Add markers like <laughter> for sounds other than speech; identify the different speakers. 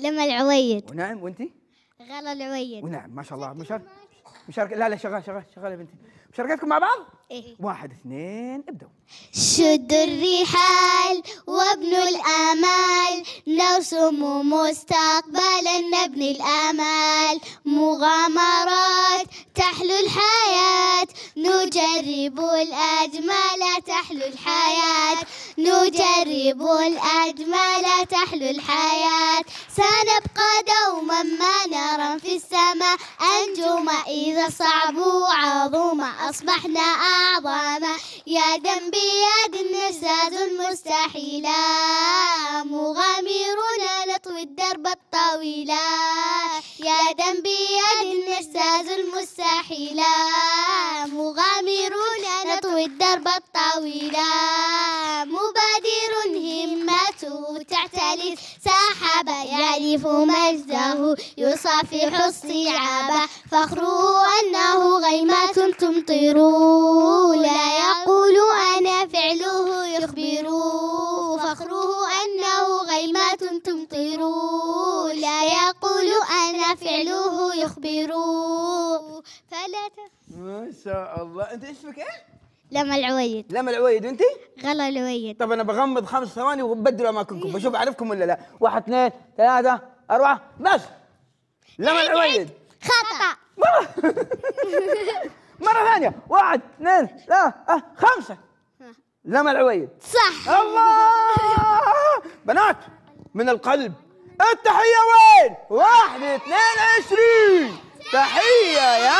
Speaker 1: لما العويد ونعم وانت؟ غلا العويد ونعم ما شاء الله مشارك مشارك لا لا شغال شغال شغال يا بنتي مشاركتكم مع بعض؟ ايه واحد اثنين ابدوا شد الرحال وابنوا الامال نرسم مستقبلا نبني الامال مغامرات تحلو الحياه نجرب الاجمل تحلو الحياه نجرب الأجمل تحلو الحياة سنبقى دوما ما نرى في السماء أنجم إذا صعبوا عظوما أصبحنا يا يدا بيد نجتاز المستحيلة مغامرون نطوي الدرب يا يدا بيد نجتاز المستحيلة يطوي الدرب الطويلة مبادر همته تعتلي سحب يعرف مجده يصافح الصعاب فخره أنه غيمة تمطر لا يقول أنا فعله يخبر فخره أنه غيمة تمطر لا يقول أنا فعله يخبر فلا ما شاء الله أنت اسمك إيه؟ لما العويد لما العويد انت؟ غلا العويد طب انا بغمض خمس ثواني وبدلوا اماكنكم إيه. بشوف اعرفكم ولا لا واحد اثنين ثلاثة أربعة بس لما العويد خطأ <laughs> مرة ثانية واحد اثنين ثلاثة خمسة لما العويد صح الله <laughs> بنات من القلب التحية وين؟ واحد اثنين عشرين تحية يا